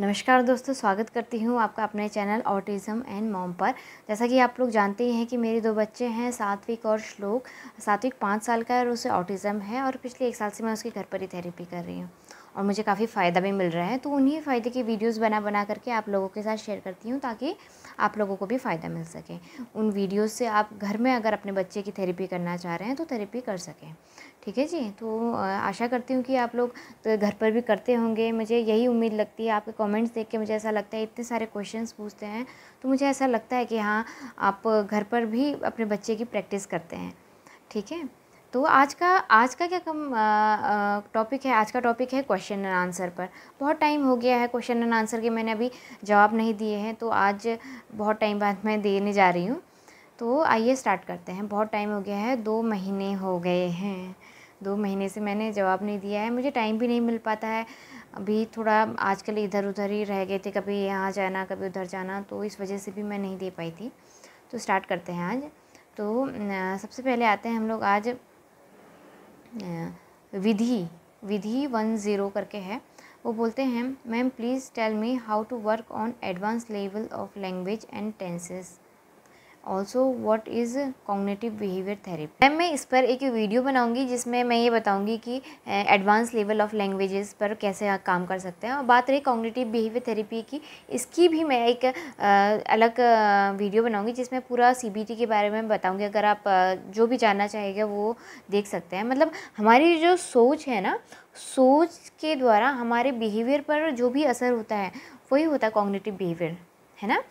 नमस्कार दोस्तों स्वागत करती हूँ आपका अपने चैनल ऑटिज़म एंड मॉम पर जैसा कि आप लोग जानते ही हैं कि मेरे दो बच्चे हैं सात्विक और श्लोक सात्विक पाँच साल का है और उसे ऑटिज़म है और पिछले एक साल से मैं उसके घर पर ही थेरेपी कर रही हूँ और मुझे काफ़ी फ़ायदा भी मिल रहा है तो उन्हीं फ़ायदे की वीडियोज़ बना बना करके आप लोगों के साथ शेयर करती हूँ ताकि आप लोगों को भी फ़ायदा मिल सके उन वीडियोज से आप घर में अगर अपने बच्चे की थेरेपी करना चाह रहे हैं तो थेरेपी कर सकें ठीक है जी तो आशा करती हूँ कि आप लोग तो घर पर भी करते होंगे मुझे यही उम्मीद लगती है आपके कमेंट्स देख के मुझे ऐसा लगता है इतने सारे क्वेश्चंस पूछते हैं तो मुझे ऐसा लगता है कि हाँ आप घर पर भी अपने बच्चे की प्रैक्टिस करते हैं ठीक है तो आज का आज का क्या कम टॉपिक है आज का टॉपिक है क्वेश्चन एंड आंसर पर बहुत टाइम हो गया है क्वेश्चन एंड आंसर के मैंने अभी जवाब नहीं दिए हैं तो आज बहुत टाइम बाद मैं देने जा रही हूँ तो आइए स्टार्ट करते हैं बहुत टाइम हो गया है दो महीने हो गए हैं दो महीने से मैंने जवाब नहीं दिया है मुझे टाइम भी नहीं मिल पाता है अभी थोड़ा आजकल इधर उधर ही रह गए थे कभी यहाँ जाना कभी उधर जाना तो इस वजह से भी मैं नहीं दे पाई थी तो स्टार्ट करते हैं आज तो सबसे पहले आते हैं हम लोग आज विधि विधि वन ज़ीरो करके है वो बोलते हैं ma'am please tell me how to work on advance level of language and tenses also what is cognitive behaviour therapy ma'am मैं इस पर एक वीडियो बनाऊंगी जिसमें मैं ये बताऊंगी कि एडवांस लेवल ऑफ लैंग्वेजेस पर कैसे काम कर सकते हैं और बात रही कॉग्नेटिव बिहेवियर थेरेपी की इसकी भी मैं एक अलग वीडियो बनाऊंगी जिसमें पूरा सी के बारे में बताऊँगी अगर आप जो भी जानना चाहेंगे वो देख सकते हैं मतलब हमारी जो सोच है ना सोच के द्वारा हमारे बिहेवियर पर जो भी असर होता है वही होता है कॉग्नेटिव बिहेवियर है ना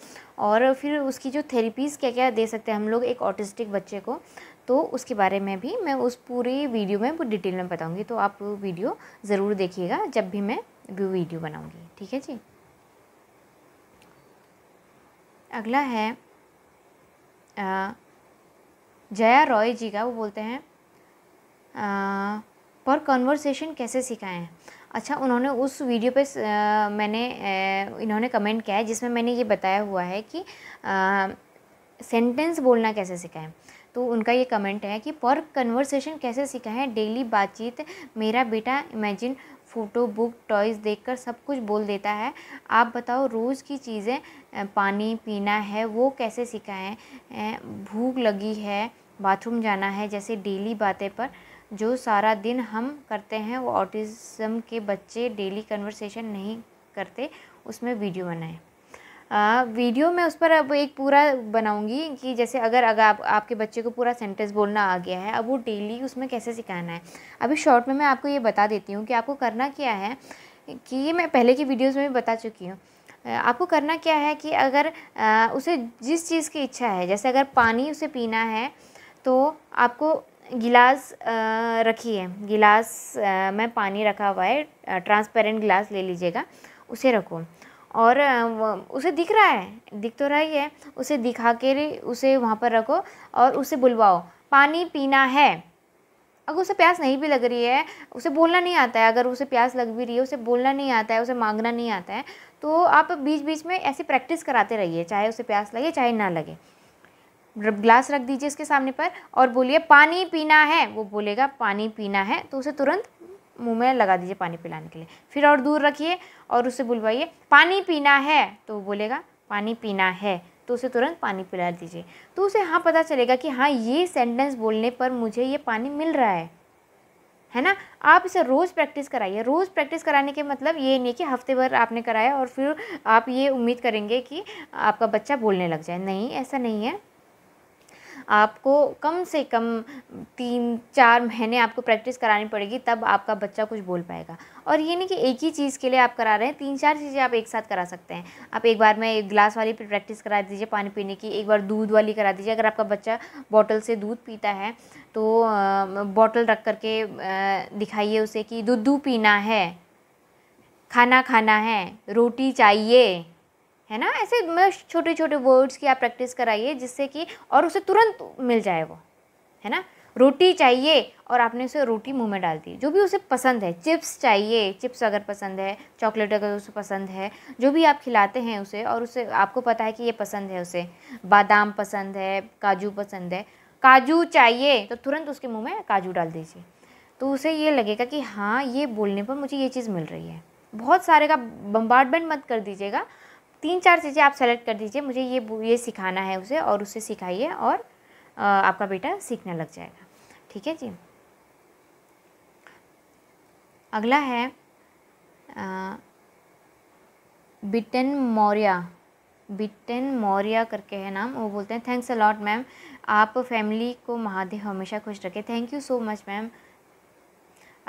और फिर उसकी जो थेरेपीज़ क्या क्या दे सकते हैं हम लोग एक ऑटिस्टिक बच्चे को तो उसके बारे में भी मैं उस पूरी वीडियो में पूरी डिटेल में बताऊंगी तो आप वीडियो ज़रूर देखिएगा जब भी मैं वीडियो बनाऊंगी ठीक है जी अगला है जया रॉय जी का वो बोलते हैं पर कन्वर्सेशन कैसे सिखाएं अच्छा उन्होंने उस वीडियो पे आ, मैंने आ, इन्होंने कमेंट किया है जिसमें मैंने ये बताया हुआ है कि सेंटेंस बोलना कैसे सिखाएं तो उनका ये कमेंट है कि पर कन्वर्सेशन कैसे सिखाएं डेली बातचीत मेरा बेटा इमेजिन फ़ोटो बुक टॉयज़ देखकर सब कुछ बोल देता है आप बताओ रोज़ की चीज़ें पानी पीना है वो कैसे सिखाएं भूख लगी है बाथरूम जाना है जैसे डेली बातें पर जो सारा दिन हम करते हैं वो ऑटिज़म के बच्चे डेली कन्वर्सेशन नहीं करते उसमें वीडियो बनाएं आ, वीडियो में उस पर अब एक पूरा बनाऊंगी कि जैसे अगर अगर आप, आपके बच्चे को पूरा सेंटेंस बोलना आ गया है अब वो डेली उसमें कैसे सिखाना है अभी शॉर्ट में मैं आपको ये बता देती हूँ कि आपको करना क्या है कि ये मैं पहले की वीडियोज़ में भी बता चुकी हूँ आपको करना क्या है कि अगर आ, उसे जिस चीज़ की इच्छा है जैसे अगर पानी उसे पीना है तो आपको गिलास रखी है गिलास में पानी रखा हुआ है ट्रांसपेरेंट गिलास ले लीजिएगा उसे रखो और उसे दिख रहा है दिख तो रहा ही है उसे दिखा के उसे वहाँ पर रखो और उसे बुलवाओ पानी पीना है अगर उसे प्यास नहीं भी लग रही है उसे बोलना नहीं आता है अगर उसे प्यास लग भी रही है उसे बोलना नहीं आता है उसे मांगना नहीं आता है तो आप बीच बीच में ऐसी प्रैक्टिस कराते रहिए चाहे उसे प्यास लगे चाहे ना लगे ग्लास रख दीजिए इसके सामने पर और बोलिए पानी पीना है वो बोलेगा पानी पीना है तो उसे तुरंत मुंह में लगा दीजिए पानी पिलाने के लिए फिर और दूर रखिए और उसे बुलवाइए पानी पीना है तो वो बोलेगा पानी पीना है तो उसे तुरंत पानी पिला दीजिए तो उसे हाँ पता चलेगा कि हाँ ये सेंटेंस बोलने पर मुझे ये पानी मिल रहा है है ना आप इसे रोज़ प्रैक्टिस कराइए रोज़ प्रैक्टिस कराने के मतलब ये नहीं कि हफ्ते भर आपने कराया और फिर आप ये उम्मीद करेंगे कि आपका बच्चा बोलने लग जाए नहीं ऐसा नहीं है आपको कम से कम तीन चार महीने आपको प्रैक्टिस करानी पड़ेगी तब आपका बच्चा कुछ बोल पाएगा और ये नहीं कि एक ही चीज़ के लिए आप करा रहे हैं तीन चार चीज़ें आप एक साथ करा सकते हैं आप एक बार में एक गिलास वाली प्रैक्टिस करा दीजिए पानी पीने की एक बार दूध वाली करा दीजिए अगर आपका बच्चा बॉटल से दूध पीता है तो बॉटल रख करके दिखाइए उसे कि दूध पीना है खाना खाना है रोटी चाहिए है ना ऐसे मतलब छोटे छोटे वर्ड्स की आप प्रैक्टिस कराइए जिससे कि और उसे तुरंत मिल जाए वो है ना रोटी चाहिए और आपने उसे रोटी मुंह में डाल दी जो भी उसे पसंद है चिप्स चाहिए चिप्स अगर पसंद है चॉकलेट अगर उसे पसंद है जो भी आप खिलाते हैं उसे और उसे आपको पता है कि ये पसंद है उसे बादाम पसंद है काजू पसंद है काजू चाहिए तो तुरंत उसके मुंह में काजू डाल दीजिए तो उसे ये लगेगा कि हाँ ये बोलने पर मुझे ये चीज़ मिल रही है बहुत सारे का बम्बार्डमेंट मत कर दीजिएगा तीन चार चीज़ें आप सेलेक्ट कर दीजिए मुझे ये ये सिखाना है उसे और उसे सिखाइए और आपका बेटा सीखने लग जाएगा ठीक है जी अगला है बिटन मौर्या बिटन मौर्या करके है नाम वो बोलते हैं थैंक्स अलॉट मैम आप फैमिली को महादेव हमेशा खुश रखें thank you so much ma'am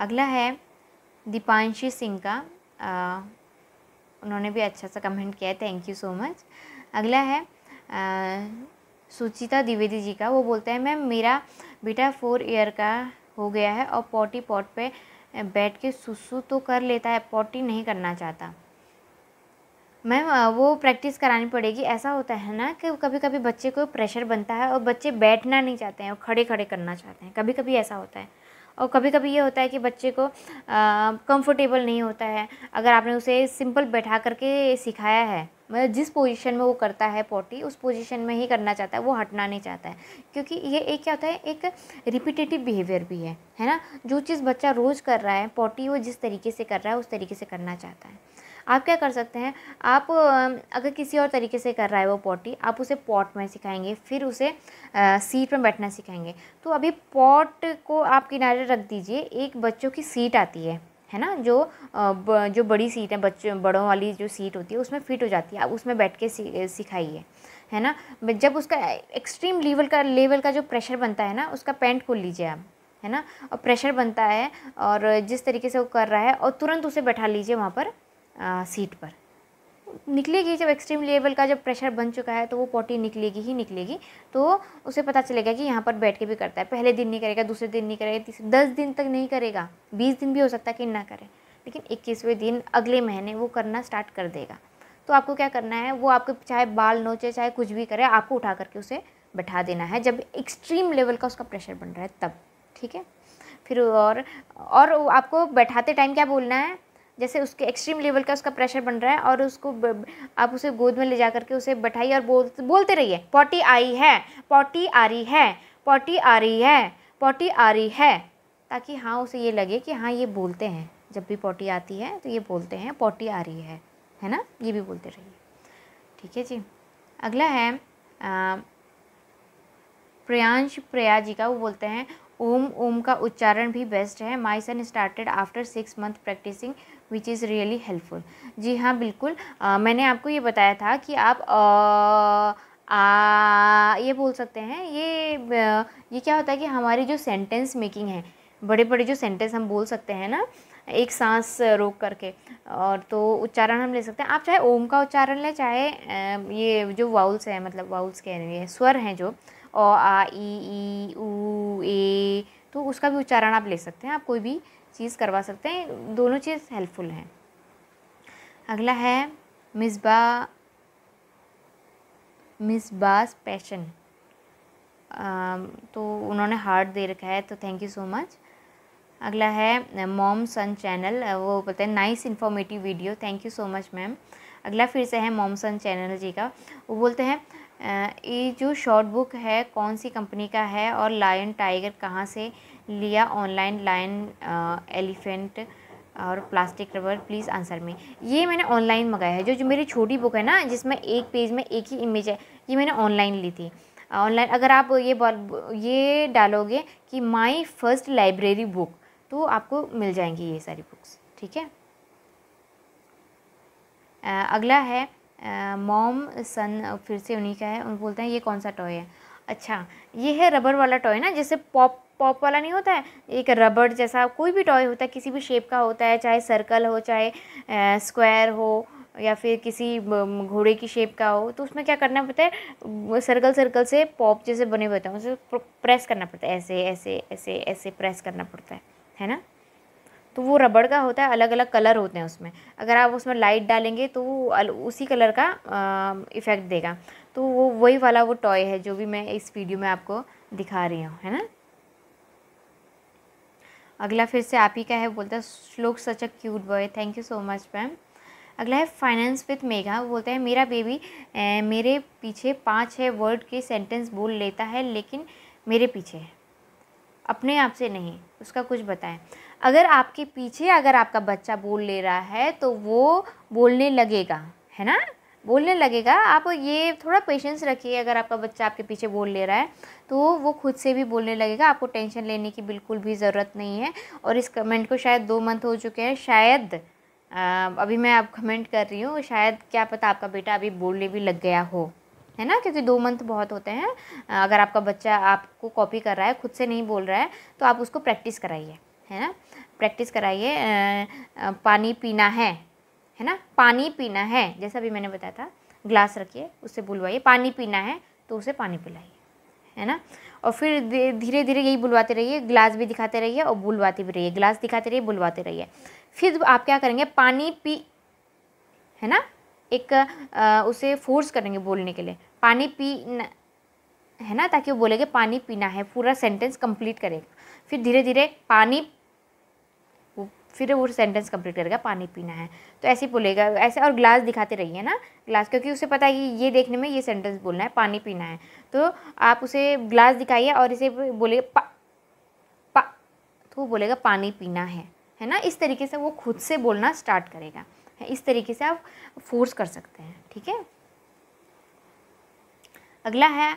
अगला है दीपांशी सिंह का उन्होंने भी अच्छा सा कमेंट किया है थैंक यू सो मच अगला है सुचिता द्विवेदी जी का वो बोलते हैं मैम मेरा बेटा फोर ईयर का हो गया है और पॉटी पॉट पे बैठ के सुसु तो कर लेता है पॉटी नहीं करना चाहता मैम वो प्रैक्टिस करानी पड़ेगी ऐसा होता है ना कि कभी कभी बच्चे को प्रेशर बनता है और बच्चे बैठना नहीं चाहते हैं और खड़े खड़े करना चाहते हैं कभी कभी ऐसा होता है और कभी कभी ये होता है कि बच्चे को कंफर्टेबल नहीं होता है अगर आपने उसे सिंपल बैठा करके सिखाया है मतलब जिस पोजीशन में वो करता है पॉटी उस पोजीशन में ही करना चाहता है वो हटना नहीं चाहता है क्योंकि ये एक क्या होता है एक रिपीटेटिव बिहेवियर भी है है ना जो चीज़ बच्चा रोज़ कर रहा है पॉटी वो जिस तरीके से कर रहा है उस तरीके से करना चाहता है आप क्या कर सकते हैं आप अगर किसी और तरीके से कर रहा है वो पॉटी आप उसे पॉट में सिखाएंगे फिर उसे सीट पर बैठना सिखाएंगे तो अभी पॉट को आप किनारे रख दीजिए एक बच्चों की सीट आती है है ना जो ब, जो बड़ी सीट है बच्चों बड़ों वाली जो सीट होती है उसमें फिट हो जाती है आप उसमें बैठ के सिखाइए है ना जब उसका एक्सट्रीम लेवल का लेवल का जो प्रेशर बनता है ना उसका पेंट खोल लीजिए आप है ना और प्रेशर बनता है और जिस तरीके से वो कर रहा है और तुरंत उसे बैठा लीजिए वहाँ पर आ, सीट पर निकलेगी जब एक्सट्रीम लेवल का जब प्रेशर बन चुका है तो वो पॉटी निकलेगी ही निकलेगी तो उसे पता चलेगा कि यहाँ पर बैठ के भी करता है पहले दिन नहीं करेगा दूसरे दिन नहीं करेगा तीसरे दस दिन तक नहीं करेगा बीस दिन भी हो सकता है कि ना करे लेकिन इक्कीसवें दिन अगले महीने वो करना स्टार्ट कर देगा तो आपको क्या करना है वो आपको चाहे बाल नोचे चाहे कुछ भी करे आपको उठा करके उसे बैठा देना है जब एक्सट्रीम लेवल का उसका प्रेशर बन रहा है तब ठीक है फिर और और आपको बैठाते टाइम क्या बोलना है जैसे उसके एक्सट्रीम लेवल का उसका प्रेशर बन रहा है और उसको आप उसे गोद में ले जा करके उसे बैठाइए और बोल बोलते रहिए पॉटी आई है पॉटी आ रही है पॉटी आ रही है पॉटी आ रही है ताकि हाँ उसे ये लगे कि हाँ ये बोलते हैं जब भी पॉटी आती है तो ये बोलते हैं पॉटी आ रही है है ना ये भी बोलते रहिए ठीक है जी अगला है प्रयांश प्रया जी का वो बोलते हैं ओम ओम का उच्चारण भी बेस्ट है my son started after six month practising which is really helpful जी हाँ बिल्कुल आ, मैंने आपको ये बताया था कि आप आ, आ, ये बोल सकते हैं ये ये क्या होता है कि हमारी जो सेंटेंस मेकिंग है बड़े बड़े जो सेंटेंस हम बोल सकते हैं ना एक सांस रोक करके और तो उच्चारण हम ले सकते हैं आप चाहे ओम का उच्चारण लें चाहे ये जो वाउल्स हैं मतलब वाउल्स कह रहे हैं स्वर हैं जो ओ आ ई ई ऊ ए तो उसका भी उच्चारण आप ले सकते हैं आप कोई भी चीज़ करवा सकते हैं दोनों चीज़ हेल्पफुल हैं अगला है मिसबा मिसबास पैशन तो उन्होंने हार्ट दे रखा है तो थैंक यू सो मच अगला है मॉम सन चैनल वो बोलते हैं nice informative video thank you so much ma'am अगला फिर से है मॉम सन चैनल जी का वो बोलते हैं ये जो शॉर्ट बुक है कौन सी कंपनी का है और लायन टाइगर कहाँ से लिया ऑनलाइन लाइन एलिफेंट और प्लास्टिक रबर प्लीज़ आंसर में ये मैंने ऑनलाइन मंगाया है जो जो मेरी छोटी बुक है ना जिसमें एक पेज में एक ही इमेज है ये मैंने ऑनलाइन ली थी ऑनलाइन uh, अगर आप ये ये डालोगे कि माई फर्स्ट लाइब्रेरी बुक तो आपको मिल जाएंगी ये सारी बुक्स ठीक है uh, अगला है मॉम uh, सन फिर से उन्हीं का है उन बोलते हैं ये कौन सा टॉय है अच्छा ये है रबर वाला टॉय ना जैसे पॉप पॉप वाला नहीं होता है एक रबड़ जैसा कोई भी टॉय होता है किसी भी शेप का होता है चाहे सर्कल हो चाहे स्क्वायर हो या फिर किसी घोड़े की शेप का हो तो उसमें क्या करना पड़ता है सर्कल सर्कल से पॉप जैसे बने हुए होते हैं उसे प्रेस करना पड़ता है ऐसे ऐसे ऐसे ऐसे प्रेस करना पड़ता है है ना तो वो रबड़ का होता है अलग अलग कलर होते हैं उसमें अगर आप उसमें लाइट डालेंगे तो वो उसी कलर का इफ़ेक्ट देगा तो वो वही वाला वो टॉय है जो भी मैं इस वीडियो में आपको दिखा रही हूँ है ना अगला फिर से आप ही का है बोलता है Shlok such a cute boy thank you so much ma'am अगला है फाइनेंस विथ मेघा वो बोलता है मेरा बेबी ए, मेरे पीछे पाँच है वर्ड के सेंटेंस बोल लेता है लेकिन मेरे पीछे अपने आप से नहीं उसका कुछ बताएं अगर आपके पीछे अगर आपका बच्चा बोल ले रहा है तो वो बोलने लगेगा है ना बोलने लगेगा आप ये थोड़ा पेशेंस रखिए अगर आपका बच्चा आपके पीछे बोल ले रहा है तो वो खुद से भी बोलने लगेगा आपको टेंशन लेने की बिल्कुल भी ज़रूरत नहीं है और इस कमेंट को शायद दो मंथ हो चुके हैं शायद आ, अभी मैं आप कमेंट कर रही हूँ शायद क्या पता आपका बेटा अभी बोलने भी लग गया हो है ना क्योंकि दो मंथ बहुत होते हैं अगर आपका बच्चा आपको कॉपी कर रहा है खुद से नहीं बोल रहा है तो आप उसको प्रैक्टिस कराइए है ना प्रैक्टिस कराइए पानी पीना है है ना पानी पीना है जैसा भी मैंने बताया था ग्लास रखिए उससे बुलवाइए पानी पीना है तो उसे पानी पिलाइए है ना और फिर धीरे धीरे यही बुलवाते रहिए ग्लास भी दिखाते रहिए और बुलवाते भी रहिए ग्लास दिखाते रहिए बुलवाते रहिए फिर आप क्या करेंगे पानी पी है ना एक आ, उसे फोर्स करेंगे बोलने के लिए पानी पी न, है ना ताकि वो बोलेगे पानी पीना है पूरा सेंटेंस कंप्लीट करेगा फिर धीरे धीरे पानी फिर वो सेंटेंस कंप्लीट करेगा पानी पीना है तो ऐसे ही बोलेगा ऐसे और ग्लास दिखाते रहिए ना ग्लास क्योंकि उसे पता है कि ये देखने में ये सेंटेंस बोलना है पानी पीना है तो आप उसे ग्लास दिखाइए और इसे बोलेगा पा पा तो वो बोलेगा पानी पीना है है ना इस तरीके से वो खुद से बोलना स्टार्ट करेगा इस तरीके से आप फोर्स कर सकते हैं ठीक है अगला है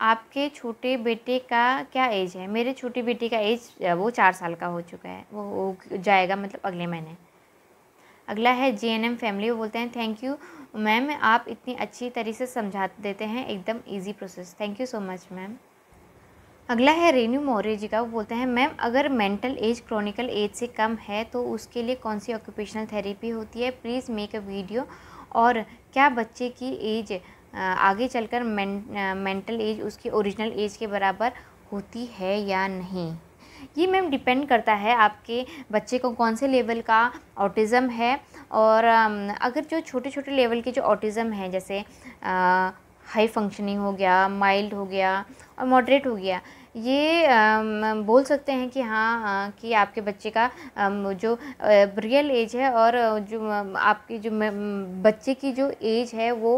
आपके छोटे बेटे का क्या एज है मेरे छोटे बेटे का एज वो चार साल का हो चुका है वो हो जाएगा मतलब अगले महीने अगला है जे एन एम फैमिली वो बोलते हैं थैंक यू मैम आप इतनी अच्छी तरह से समझा देते हैं एकदम easy process thank you so much ma'am अगला है रेनू मौर्य जी का वो बोलते हैं मैम अगर मेंटल एज क्रॉनिकल एज से कम है तो उसके लिए कौन सी ऑक्यूपेशनल थेरेपी होती है प्लीज़ मेक अ वीडियो और क्या बच्चे की एज आगे चलकर मैं, मेंटल एज उसकी ओरिजिनल एज के बराबर होती है या नहीं ये मैम डिपेंड करता है आपके बच्चे को कौन से लेवल का ऑटिज़म है और अगर जो छोटे छोटे लेवल के जो ऑटिज़म हैं जैसे हाई फंक्शनिंग हो गया माइल्ड हो गया और मॉडरेट हो गया ये बोल सकते हैं कि हाँ हाँ कि आपके बच्चे का जो रियल एज है और जो आपकी जो बच्चे की जो एज है वो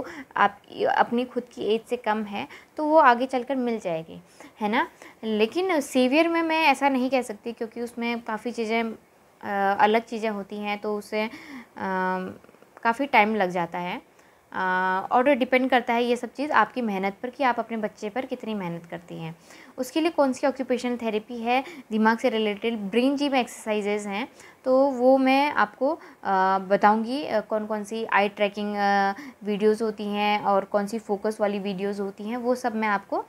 आप अपनी खुद की एज से कम है तो वो आगे चलकर मिल जाएगी है ना लेकिन सीवियर में मैं ऐसा नहीं कह सकती क्योंकि उसमें काफ़ी चीज़ें अलग चीज़ें होती हैं तो उसे काफ़ी टाइम लग जाता है और डिपेंड करता है ये सब चीज़ आपकी मेहनत पर कि आप अपने बच्चे पर कितनी मेहनत करती हैं उसके लिए कौन सी ऑक्यूपेशन थेरेपी है दिमाग से रिलेटेड ब्रेन जिम एक्सरसाइजेज हैं तो वो मैं आपको बताऊंगी कौन कौन सी आई ट्रैकिंग वीडियोस होती हैं और कौन सी फोकस वाली वीडियोस होती हैं वो सब मैं आपको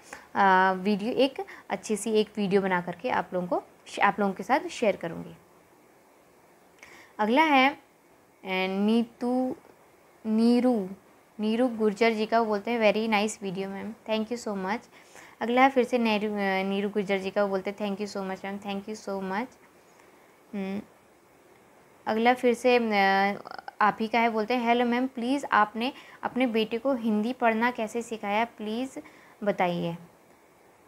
वीडियो एक अच्छी सी एक वीडियो बना करके आप लोगों को आप लोगों के साथ शेयर करूँगी अगला है नीतू नीरू नीरू गुर्जर जी का वो बोलते हैं very nice video ma'am thank you so much अगला है फिर से नेहरू नीरू गुर्जर जी का वो बोलते हैं thank you so much ma'am thank you so much अगला फिर से आप ही का है बोलते हैं हेलो मैम प्लीज़ आपने अपने बेटे को हिंदी पढ़ना कैसे सिखाया प्लीज़ बताइए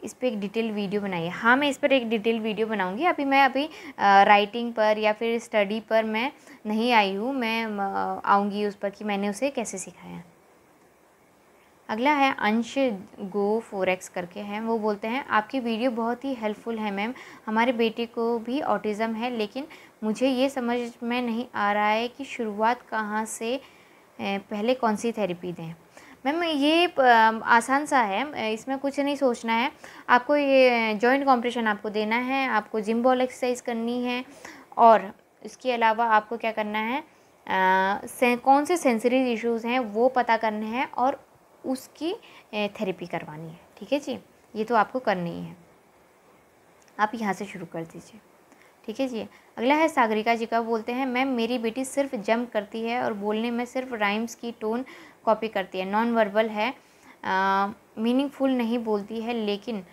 इस पर एक डिटेल वीडियो बनाइए हाँ मैं इस पर एक डिटेल वीडियो बनाऊंगी अभी मैं अभी आ, राइटिंग पर या फिर स्टडी पर मैं नहीं आई हूँ मैं आऊँगी उस पर कि मैंने उसे कैसे सिखाया अगला है अंश गो एक्स करके हैं वो बोलते हैं आपकी वीडियो बहुत ही हेल्पफुल है मैम हमारे बेटे को भी ऑटिज़म है लेकिन मुझे ये समझ में नहीं आ रहा है कि शुरुआत कहाँ से पहले कौन सी थेरेपी दें मैम ये आसान सा है इसमें कुछ नहीं सोचना है आपको ये जॉइंट कॉम्प्रेशन आपको देना है आपको जिम बॉल एक्सरसाइज करनी है और इसके अलावा आपको क्या करना है आ, से, कौन से सेंसरी इश्यूज़ हैं वो पता करने हैं और उसकी थेरेपी करवानी है ठीक है जी ये तो आपको करनी ही है आप यहाँ से शुरू कर दीजिए ठीक है जी अगला है सागरिका जी का बोलते हैं मैम मेरी बेटी सिर्फ जम करती है और बोलने में सिर्फ राइम्स की टोन कॉपी करती है नॉन वर्बल है मीनिंगफुल नहीं बोलती है लेकिन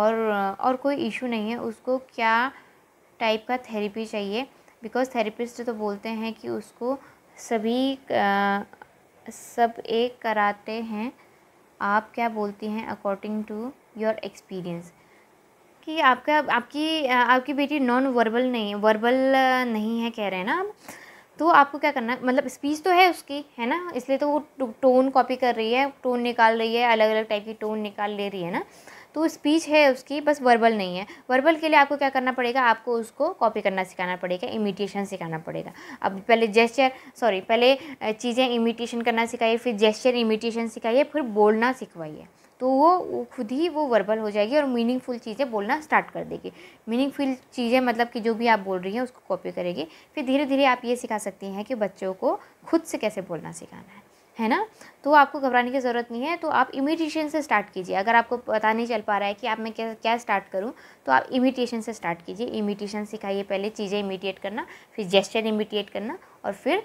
और और कोई इशू नहीं है उसको क्या टाइप का थेरेपी चाहिए बिकॉज थेरेपिस्ट तो बोलते हैं कि उसको सभी सब एक कराते हैं आप क्या बोलती हैं अकॉर्डिंग टू योर एक्सपीरियंस कि आपका आपकी आपकी बेटी नॉन वर्बल नहीं वर्बल नहीं है कह रहे हैं ना आप तो आपको क्या करना मतलब स्पीच तो है उसकी है ना इसलिए तो वो टोन कॉपी कर रही है टोन निकाल रही है अलग अलग टाइप की टोन निकाल ले रही है ना तो स्पीच है उसकी बस वर्बल नहीं है वर्बल के लिए आपको क्या करना पड़ेगा आपको उसको कॉपी करना सिखाना पड़ेगा इमिटेशन सिखाना पड़ेगा अब पहले जेस्चर सॉरी पहले चीज़ें इमिटेशन करना सिखाइए फिर जेस्चर इमिटेशन सिखाइए फिर बोलना सिखवाइए तो वो खुद ही वो वर्बल हो जाएगी और मीनिंगफुल चीज़ें बोलना स्टार्ट कर देगी मीनिंगफुल चीज़ें मतलब कि जो भी आप बोल रही हैं उसको कॉपी करेगी फिर धीरे धीरे आप ये सिखा सकती हैं कि बच्चों को खुद से कैसे बोलना सिखाना है है ना तो आपको घबराने की ज़रूरत नहीं है तो आप इमिटेशन से स्टार्ट कीजिए अगर आपको पता नहीं चल पा रहा है कि आप मैं क्या क्या स्टार्ट करूँ तो आप इमिटेशन से स्टार्ट कीजिए इमिटेशन सिखाइए पहले चीज़ें इमिटेट करना फिर जेस्चर इमिटेट करना और फिर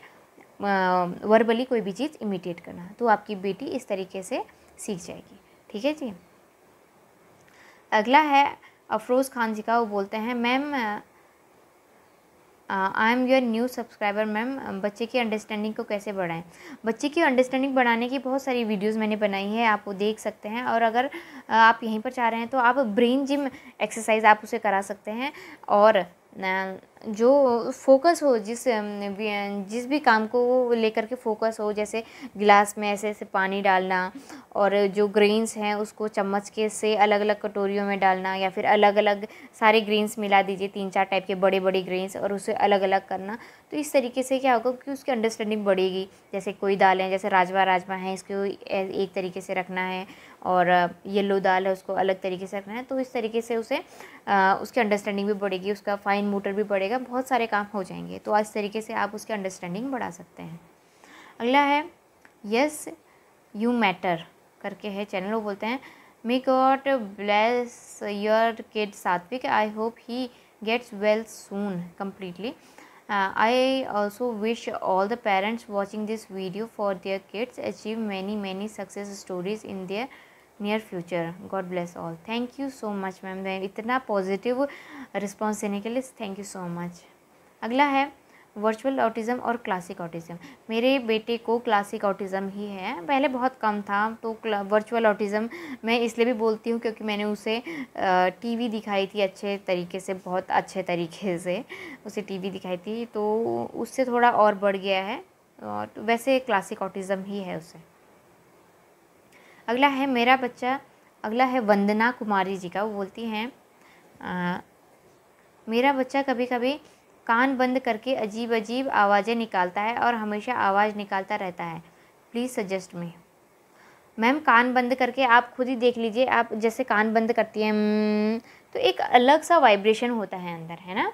वर्बली कोई भी चीज़ इमिटेट करना तो आपकी बेटी इस तरीके से सीख जाएगी ठीक है जी अगला है अफरोज़ खान जी का वो बोलते हैं ma'am I am your new subscriber ma'am बच्चे की अंडरस्टैंडिंग को कैसे बढ़ाएं बच्चे की अंडरस्टैंडिंग बढ़ाने की बहुत सारी वीडियोस मैंने बनाई है आप वो देख सकते हैं और अगर आप यहीं पर चाह रहे हैं तो आप ब्रेन जिम एक्सरसाइज आप उसे करा सकते हैं और जो फोकस हो जिस um, um, जिस भी काम को लेकर के फोकस हो जैसे गिलास में ऐसे ऐसे पानी डालना और जो ग्रेन्स हैं उसको चम्मच के से अलग अलग कटोरियों में डालना या फिर अलग अलग सारे ग्रेन्स मिला दीजिए तीन चार टाइप के बड़े बड़े ग्रेन्स और उसे अलग अलग करना तो इस तरीके से क्या होगा कि उसकी अंडरस्टैंडिंग बढ़ेगी जैसे कोई दालें जैसे राजमा राजमा है इसको एक तरीके से रखना है और येलो दाल है उसको अलग तरीके से रखना है तो इस तरीके से उसे आ, उसकी अंडरस्टैंडिंग भी बढ़ेगी उसका फ़ाइन मोटर भी बढ़ेगा बहुत सारे काम हो जाएंगे तो इस तरीके से आप उसकी अंडरस्टैंडिंग बढ़ा सकते हैं अगला है यस यू मैटर करके है चैनल वो बोलते हैं may God bless your kid Satvik I hope he gets well soon completely I also wish all the parents watching this video for their kids achieve many many success stories in their near future God bless all thank you so much ma'am इतना positive response देने के लिए thank you so much अगला है virtual autism और classic autism मेरे बेटे को क्लासिक ऑटिज़म ही है पहले बहुत कम था तो वर्चुअल ऑटिज़म मैं इसलिए भी बोलती हूँ क्योंकि मैंने उसे टीवी दिखाई थी अच्छे तरीके से बहुत अच्छे तरीके से उसे टीवी दिखाई थी तो उससे थोड़ा और बढ़ गया है और तो वैसे क्लासिक ऑटिज़म ही है उसे अगला है मेरा बच्चा अगला है वंदना कुमारी जी का वो बोलती हैं मेरा बच्चा कभी कभी कान बंद करके अजीब अजीब आवाज़ें निकालता है और हमेशा आवाज़ निकालता रहता है प्लीज़ सजेस्ट मी मैम कान बंद करके आप खुद ही देख लीजिए आप जैसे कान बंद करती हैं हम्म, तो एक अलग सा वाइब्रेशन होता है अंदर है ना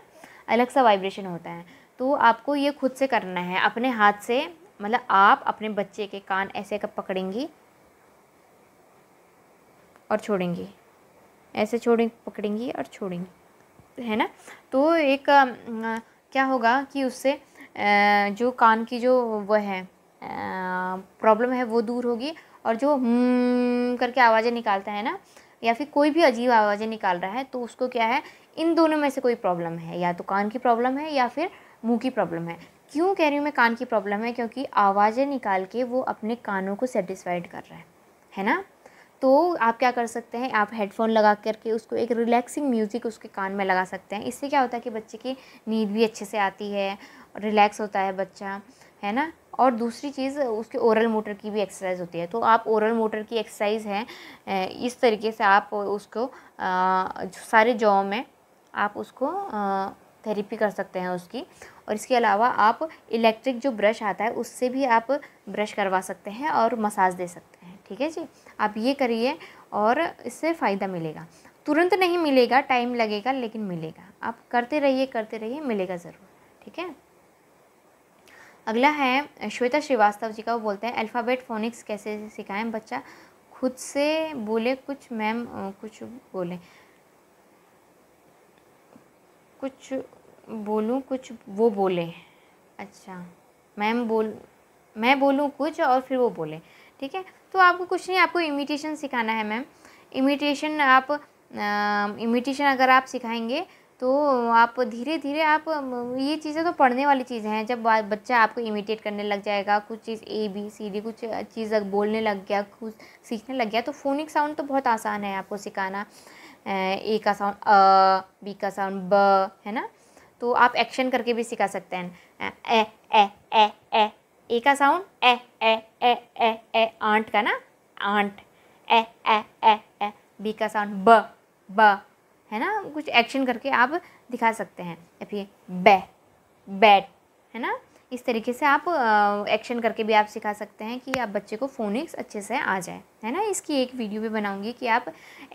अलग सा वाइब्रेशन होता है तो आपको ये खुद से करना है अपने हाथ से मतलब आप अपने बच्चे के कान ऐसे कब पकड़ेंगी और छोड़ेंगी ऐसे छोड़ें पकड़ेंगी और छोड़ेंगी है ना तो एक आ, क्या होगा कि उससे आ, जो कान की जो वह है प्रॉब्लम है वो दूर होगी और जो हम्म करके आवाज़ें निकालता है ना या फिर कोई भी अजीब आवाज़ें निकाल रहा है तो उसको क्या है इन दोनों में से कोई प्रॉब्लम है या तो कान की प्रॉब्लम है या फिर मुंह की प्रॉब्लम है क्यों कह रही हूँ मैं कान की प्रॉब्लम है क्योंकि आवाज़ें निकाल के वो अपने कानों को सेटिस्फाइड कर रहा है है ना तो आप क्या कर सकते हैं आप हेडफोन लगा करके उसको एक रिलैक्सिंग म्यूज़िक उसके कान में लगा सकते हैं इससे क्या होता है कि बच्चे की नींद भी अच्छे से आती है रिलैक्स होता है बच्चा है ना और दूसरी चीज़ उसके ओरल मोटर की भी एक्सरसाइज होती है तो आप ओरल मोटर की एक्सरसाइज है इस तरीके से आप उसको सारे जॉ में आप उसको थेरेपी कर सकते हैं उसकी और इसके अलावा आप इलेक्ट्रिक जो ब्रश आता है उससे भी आप ब्रश करवा सकते हैं और मसाज दे सकते हैं ठीक है जी आप ये करिए और इससे फ़ायदा मिलेगा तुरंत नहीं मिलेगा टाइम लगेगा लेकिन मिलेगा आप करते रहिए करते रहिए मिलेगा ज़रूर ठीक है अगला है श्वेता श्रीवास्तव जी का वो बोलते हैं अल्फ़ाबेट फोनिक्स कैसे सिखाएं बच्चा खुद से बोले कुछ मैम कुछ बोले कुछ बोलूँ कुछ वो बोले अच्छा मैम बोल मैं बोलूँ कुछ और फिर वो बोले ठीक है तो आपको कुछ नहीं आपको इमिटेशन सिखाना है मैम इमिटेशन आप इमिटेशन अगर आप सिखाएंगे तो आप धीरे धीरे आप ये चीज़ें तो पढ़ने वाली चीज़ें हैं जब बच्चा आपको इमिटेट करने लग जाएगा कुछ चीज़ ए बी सी डी कुछ चीज़ बोलने लग गया कुछ सीखने लग गया तो फोनिक साउंड तो बहुत आसान है आपको सिखाना ए का साउंड अ बी का साउंड ब है ना तो आप एक्शन करके भी सिखा सकते हैं ए ए ए ए ए का sound A A A A A ant का ना ant A A A A B का साउंड ब ब है ना कुछ एक्शन करके आप दिखा सकते हैं या फिर बे बैट है ना इस तरीके से आप एक्शन करके भी आप सिखा सकते हैं कि आप बच्चे को फोनिक्स अच्छे से आ जाए है ना इसकी एक वीडियो भी बनाऊंगी कि आप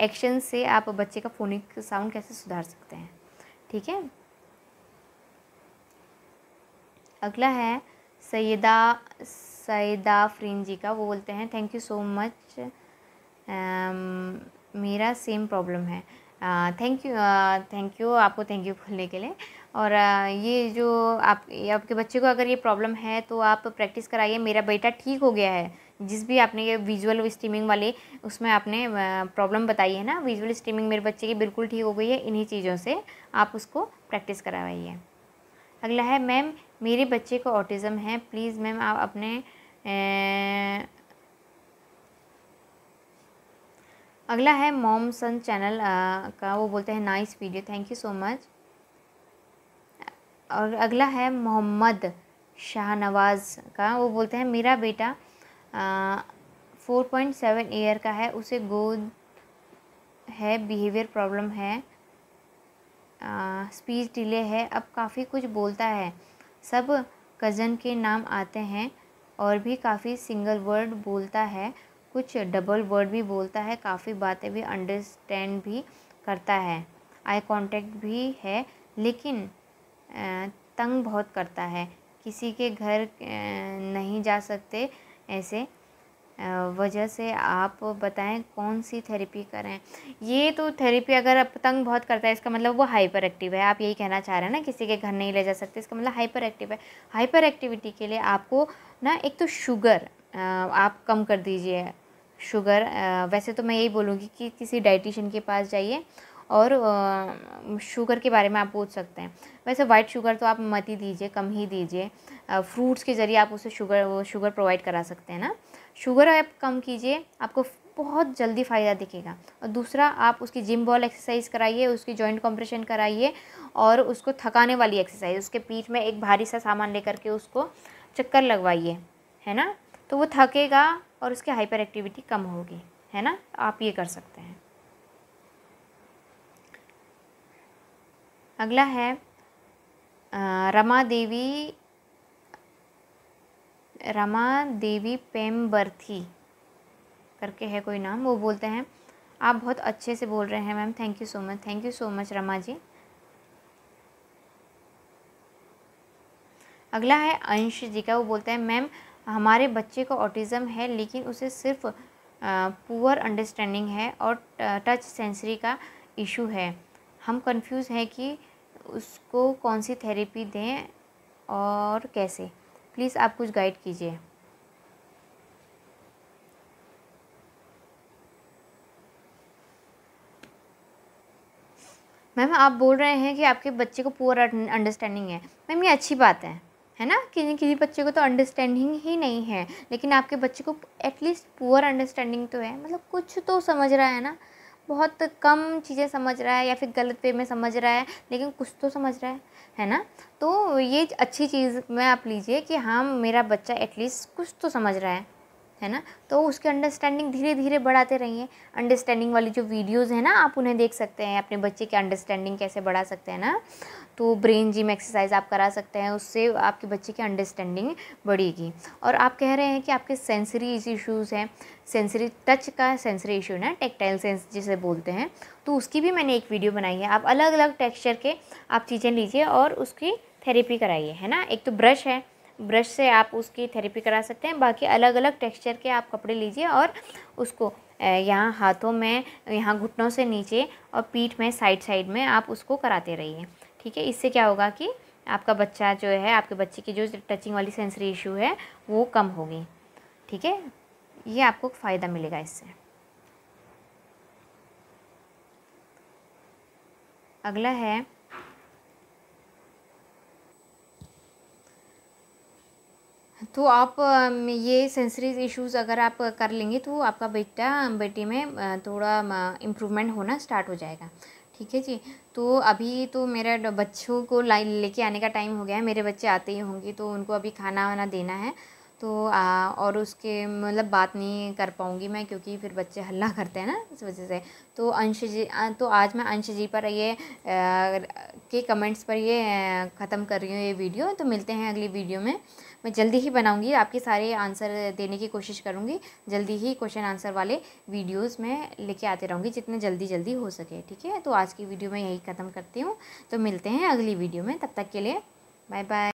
एक्शन से आप बच्चे का फोनिक साउंड कैसे सुधार सकते हैं ठीक है अगला है सैदा सैदा फ्रीन जी का वो बोलते हैं थैंक यू सो मच मेरा सेम प्रॉब्लम है थैंक यू थैंक यू आपको थैंक यू खोलने के लिए और uh, ये जो आप ये आपके बच्चे को अगर ये प्रॉब्लम है तो आप प्रैक्टिस कराइए मेरा बेटा ठीक हो गया है जिस भी आपने ये विजुअल स्ट्रीमिंग वाले उसमें आपने प्रॉब्लम uh, बताई है ना विजुअल स्ट्रीमिंग मेरे बच्चे की बिल्कुल ठीक हो गई है इन्हीं चीज़ों से आप उसको प्रैक्टिस करवाइए अगला है मैम मेरे बच्चे को ऑटिज़म है प्लीज़ मैम आप अपने ए... अगला है मॉम सन चैनल का वो बोलते हैं nice video thank you so much और अगला है मोहम्मद शाहनवाज़ का वो बोलते हैं मेरा बेटा फोर पॉइंट सेवन ईयर का है उसे गोद है बिहेवियर प्रॉब्लम है स्पीच डिले है अब काफ़ी कुछ बोलता है सब कज़न के नाम आते हैं और भी काफ़ी सिंगल वर्ड बोलता है कुछ डबल वर्ड भी बोलता है काफ़ी बातें भी अंडरस्टैंड भी करता है आई कांटेक्ट भी है लेकिन तंग बहुत करता है किसी के घर नहीं जा सकते ऐसे वजह से आप बताएं कौन सी थेरेपी करें ये तो थेरेपी अगर पतंग बहुत करता है इसका मतलब वो हाइपर एक्टिव है आप यही कहना चाह रहे हैं ना किसी के घर नहीं ले जा सकते इसका मतलब हाइपर एक्टिव है हाइपर एक्टिविटी के लिए आपको ना एक तो शुगर आप कम कर दीजिए शुगर वैसे तो मैं यही बोलूँगी कि किसी डाइटिशियन के पास जाइए और शुगर के बारे में आप पूछ सकते हैं वैसे वाइट शुगर तो आप मत ही दीजिए कम ही दीजिए फ्रूट्स के ज़रिए आप उसे शुगर शुगर प्रोवाइड करा सकते हैं ना शुगर आप कम कीजिए आपको बहुत जल्दी फ़ायदा दिखेगा और दूसरा आप उसकी जिम बॉल एक्सरसाइज कराइए उसकी जॉइंट कॉम्प्रेशन कराइए और उसको थकाने वाली एक्सरसाइज उसके पीठ में एक भारी सा सामान लेकर के उसको चक्कर लगवाइए है ना तो वो थकेगा और उसकी हाइपर एक्टिविटी कम होगी है ना आप ये कर सकते हैं अगला है रमा देवी रमा देवी पेम्बर्थी करके है कोई नाम वो बोलते हैं आप बहुत अच्छे से बोल रहे हैं ma'am thank you so much thank you so much Rama ji अगला है अंश जी का वो बोलते हैं मैम हमारे बच्चे को ऑटिज़म है लेकिन उसे सिर्फ पुअर अंडरस्टैंडिंग है और टच सेंसरी का इशू है हम कंफ्यूज हैं कि उसको कौन सी थेरेपी दें और कैसे प्लीज़ आप कुछ गाइड कीजिए मैम आप बोल रहे हैं कि आपके बच्चे को पुअर अंडरस्टैंडिंग है मैम ये अच्छी बात है है ना कि किसी बच्चे को तो अंडरस्टैंडिंग ही नहीं है लेकिन आपके बच्चे को एटलीस्ट पुअर अंडरस्टैंडिंग तो है मतलब कुछ तो समझ रहा है ना बहुत कम चीज़ें समझ रहा है या फिर गलत वे में समझ रहा है लेकिन कुछ तो समझ रहा है है ना तो ये अच्छी चीज़ में आप लीजिए कि हाँ मेरा बच्चा एटलीस्ट कुछ तो समझ रहा है है ना तो उसकी अंडरस्टैंडिंग धीरे धीरे बढ़ाते रहिए अंडरस्टैंडिंग वाली जो वीडियोज़ हैं ना आप उन्हें देख सकते हैं अपने बच्चे की अंडरस्टैंडिंग कैसे बढ़ा सकते हैं ना तो ब्रेन जिम एक्सरसाइज आप करा सकते हैं उससे आपके बच्चे की अंडरस्टैंडिंग बढ़ेगी और आप कह रहे हैं कि आपके सेंसरी इशूज़ हैं सेंसरी टच का सेंसरी इशू ना टेक्टाइल सेंस जिसे बोलते हैं तो उसकी भी मैंने एक वीडियो बनाई है आप अलग अलग टेक्सचर के आप चीज़ें लीजिए और उसकी थेरेपी कराइए है ना एक तो ब्रश है ब्रश से आप उसकी थेरेपी करा सकते हैं बाकी अलग अलग टेक्सचर के आप कपड़े लीजिए और उसको यहाँ हाथों में यहाँ घुटनों से नीचे और पीठ में साइड साइड में आप उसको कराते रहिए ठीक है इससे क्या होगा कि आपका बच्चा जो है आपके बच्चे की जो टचिंग वाली सेंसरी इशू है वो कम होगी ठीक है ये आपको फ़ायदा मिलेगा इससे अगला है तो आप ये सेंसरी इश्यूज़ अगर आप कर लेंगे तो आपका बेटा बेटी में थोड़ा इम्प्रूवमेंट होना स्टार्ट हो जाएगा ठीक है जी तो अभी तो मेरा बच्चों को लाइन लेके आने का टाइम हो गया है मेरे बच्चे आते ही होंगे तो उनको अभी खाना वाना देना है तो आ, और उसके मतलब बात नहीं कर पाऊँगी मैं क्योंकि फिर बच्चे हल्ला करते हैं ना इस वजह से तो अंश जी तो आज मैं अंश जी पर ये आ, के कमेंट्स पर ये ख़त्म कर रही हूँ ये वीडियो तो मिलते हैं अगली वीडियो में मैं जल्दी ही बनाऊँगी आपके सारे आंसर देने की कोशिश करूँगी जल्दी ही क्वेश्चन आंसर वाले वीडियोज़ में लेके आते रहूँगी जितने जल्दी जल्दी हो सके ठीक है तो आज की वीडियो में यही ख़त्म करती हूँ तो मिलते हैं अगली वीडियो में तब तक के लिए बाय बाय